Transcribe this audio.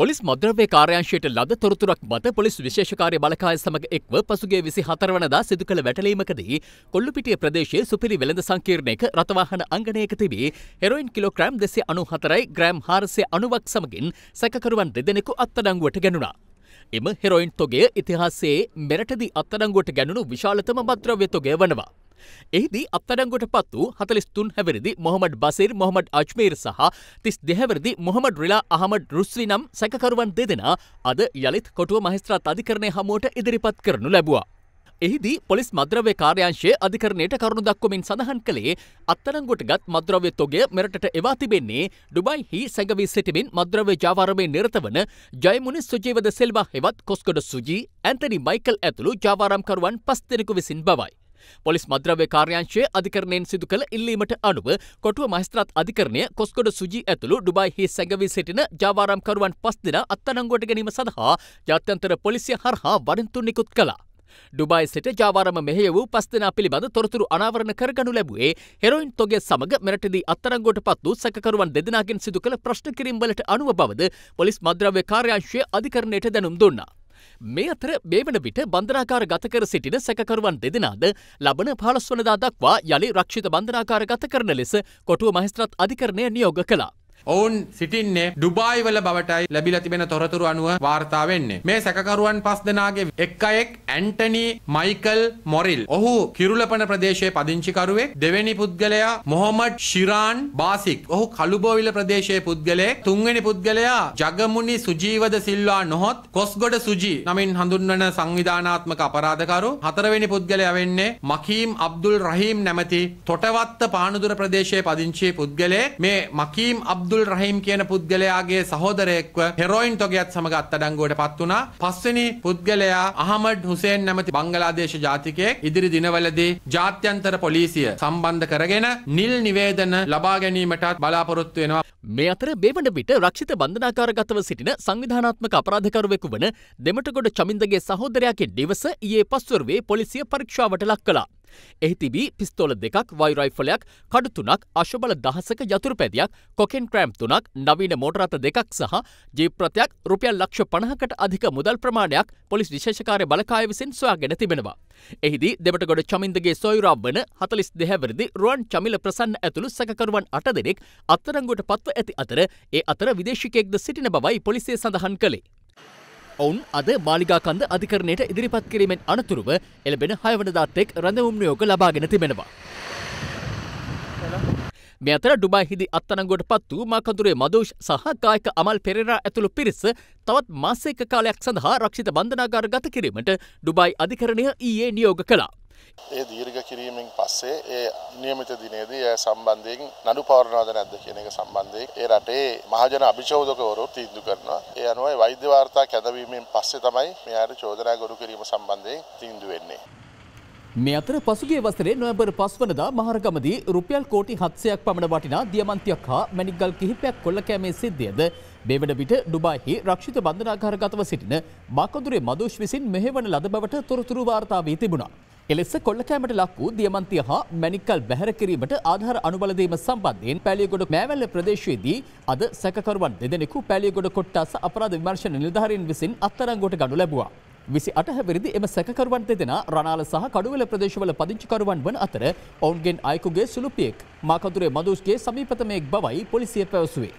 Police මද්‍රව්‍ය කාර්යංශයට ලද තොරතුරක් මත police විශේෂකාරය බලකාය සමඟ එක්ව පසුගේ විසි හතරවනදා සිදු කළ වැටලීමකදී කොල්ලුපිටිය ප්‍රදේශයේ සුපිරි වෙළඳ සංකීර්ණයක රථවාහන අංගනයක තිබී හෙරොයින් කිලෝග්‍රෑම් දෙසේ අනු හතරයි ග්‍රෑම් හාරසය අනුවක් සමගින් සැකකරුවන් දෙදෙනෙකු අත්තඩංගුවට ගැනුණා. එම හෙරොයින් තොගේ ඉතිහාසයේ මෙරටදී අත්තඩංගුවට ගැනුණු විශාලතම මද්‍රව්‍ය තොගේ වනවා. එහිදී අත්අඩංගුවට පත් වූ හතළිස්තුන් හැවිරිදි මොහමඩ් බසිර් මොහමඩ් අජ්මීර් සහ තිස් දෙහැවිරිදි මොහමඩ් රිලා අහමඩ් රුස්වි නම් සැකකරුවන් දෙදෙනා අද යළිත් කොටුව මහිස්ත්‍රාත් අධිකරණය හමුවට ඉදිරිපත් කරනු ලැබවා. එහිදී පොලිස් මද්‍රව්‍ය කාර්යංශය අධිකරණයට කරුණු දක්වමින් සඳහන් කළේ අත්තරංගොට ගත් මද්‍රව්‍ය තොගේ මෙරටට එවා තිබෙන්නේ ඩුබයි හි සැඟවී සිටිමින් මද්‍රව්‍ය ජාවාරමේ නිරත වන ජයමුනි සුජීවද සෙල්වා හෙවත් කොස්කොඩ සුජී ඇන්තනි මයිකල් ඇතුළු ජාවාරම්කරුවන් පස් දෙනෙකු විසින් බවයි. පොලිස් මද්‍රව්‍ය කාර්යංශයේ අධිකරණයෙන් සිදු කළ ඉල්ලීමට අනුව කොටුව මහස්ත්‍රාත් අධිකරණය කොස්කොඩ සුජී ඇතුළු ඩුබායිහි සැඟවී සිටින ජාවාරම්කරුවන් පස් දෙනා අත්අඩංගුවට ගැනීම සඳහා ජාත්‍යන්තර පොලිසිය හරහා වඩින්තුන් නිකුත් කළා. ඩුබයි සිට ජාවාරම මෙහෙය වූ පස් දෙනා පිළිබඳ තොරතුරු අනාවරණ කරගනු ලැබුවේ හෙරොයින් තොගේ සමග මෙරටදී අත්අඩංගුවට පත් වූ සැකකරුවන් දෙදෙනාගෙන් සිදු කළ ප්‍රශ්න කිරීම්වලට අනුව බවද පොලිස් මද්‍රව්‍ය කාර්යාංශය අධිකරණයට දැනුම් දුන්නා. මේ අතර මේ වන විට බන්ධනාකාර ගත කර සිටින සැකකරුවන් දෙදෙනාද ලබන පහළොස්වනදා දක්වා යළි රක්ෂිත බන්ධනාකාර ගත කරන ලෙස කොටුව මහිස්ත්‍රත් අධිකරණය නියෝග කළා. ඔවුන් සිටින්නේ ඩුබායි වල බවටයි ලැබිලා තිබෙන තොරතුරු අනුව වාර්තා වෙන්නේ. මේ සැකකරුවන් පස් දෙනාගේ එක් අයෙක් ඇන්ටනි මයිකල් මොරිල්. ඔහු කිරුලපන ප්‍රදේශයේ පදිංචිකරුවෙක්. දෙවෙනි පුද්ගලයා මොහමඩ් ශිරාන් බාසික්. ඔහු කළුබෝවිල ප්‍රදේශයේ පුද්ගලයෙක්. තුන්වෙනි පුද්ගලයා ජගමුනි සුජීවද සිල්වා නොහොත් කොස්ගොඩ සුජී නමින් හඳුන්වන සංවිධානාත්මක අපරාධකරු. හතරවෙනි පුද්ගලයා වෙන්නේ මකීම් අබ්දුල් රහීම් නැමැති තොටවත්ත පානුදුර ප්‍රදේශයේ පදිංචි පුද්ගලයෙක්. මේ මකීම් අබ්දුල් අබ්දුල් රහීම් කියන පුද්ගලයාගේ සහෝදරයෙක්ව හෙරොයින් තොගයක් සමග අත්අඩංගුවට පත් වුණා. පස්වෙනි පුද්ගලයා අහමඩ් හුසේන් නැමැති බංගලාදේශ ජාතිකයෙක් ඉදිරි දිනවලදී ජාත්‍යන්තර පොලිසිය සම්බන්ධ කරගෙන නිල් නිවේදන ලබා ගැනීමටත් බලාපොරොත්තු වෙනවා. මේ අතර බේවඩ පිට රක්ෂිත බන්ධනාකාරගතව සිටින සංවිධානාත්මක අපරාධකරුවෙකු වන දෙමටගොඩ චමින්දගේ සහෝදරයාගේ දිවස ඊයේ පස්වරුවේ පොලිසිය පරීක්ෂාවට ලක් කළා. එහි තිබී පිස්තෝල දෙකක් වයිරයිෆලයක් කඩු තුනක් අශබල දහසක යතුරු පැදියක් කොකෙන් ක්‍රෑම් තුනක් නවීන මෝටරත දෙකක් සහ ජීප්‍රතයක් රුපියල් ලක්ෂ පණහකට අධික මුදල් ප්‍රමාණයක් පොලිස් විශේෂකාරය බලකාය විසින් සොයාගෙන තිබෙනවා. එහිදී දෙමටගොඩ චමින්දගේ සොයුරාම් වන හතලිස් දෙහැවරදි රුවන් චමිල ප්‍රසන්න ඇතුළු සැකකරුවන් අට දෙනෙක් අත්තරංගුවට පත්ව ඇති අතර ඒ අතර විදේශිකෙක්ද සිටින බවයි පොලිසිය සඳහන් කළේ. ඔවුන් අද මාලිගාකන්ද අධිකරණයට ඉදිරිපත් කිරීමෙන් අනතුරුව එළබෙන හයවනදාත් එක් රැඳවුම් නියෝග ලබාගෙන තිබෙනවා. මේ අතර ඩුබයි හිදි අත්අඩංගුවට පත් වූ මාකඳුරේ මදෝෂ් සහ ගායක අමල් පෙරේරා ඇතුළු පිරිස තවත් මාසයක කාලයක් සඳහා රක්ෂිත බන්ධනාගාර ගත කිරීමට ඩුබයි අධිකරණය ඊයේ නියෝග කළා. ඒ දීර්ග කිරීමෙන් පස්සේ ඒ නියමිත දිනේදී ඒ සම්බන්ධයෙන් නඩු පවරනවද නැද්ද කියන එක සම්බන්ධයෙන් ඒ රටේ මහජන අභිචෝදකවරු තීන්දුව කරනවා. ඒ අනුව වෛද්‍ය වාර්තා කැඳවීමෙන් පස්සේ තමයි මෙයාට චෝදනා ගොනු කිරීම සම්බන්ධයෙන් තීන්දුව වෙන්නේ. මේ අතර පසුගේ වසරේ නොවැම්බර් 5 වනදා මහරගමදී රුපියල් කෝටි 700ක් පමණ වටිනා දියමන්තියක් හා මැණික්ගල් කිහිපයක් කොල්ල කෑමේ සිද්ධියද බේවඩ පිට ඩුබායිහි රක්ෂිත බන්ධනාගාරගතව සිටින බාකඳුරේ මදෝෂ් විසින් මෙහෙවන ලද බවට තොරතුරු වාර්තා වී තිබුණා. එලෙස කොල්ලකෑමට ලක් වූ දියමන්තිය හා මැනිකල් බැහැර කිරීමට ආධාර අනුබලදීම සම්බන්ධයෙන් පැලියගොඩ මෑවැල්ල ප්‍රදේශයේදී අද සැකකරුවන් දෙදෙනෙකු පැලියගොඩ කොට්ටාස අපරාධ විමර්ශන නිලධාරීන් විසින් අත්අඩංගුවට ගනු ලැබුවා. විසි අටහැවිරිදි එම සැකරුවන් දෙදෙන රනාල සහ කඩුවල ප්‍රදේශවල පදිංචිකරුවන් වන අතර ඔවුන්ගෙන් අයකුගේ සුළුපියෙක් මාකතුරේ මදුෂ්ගේ සමීපතමයෙක් බවයි පොලිසිය පැවසුවේ.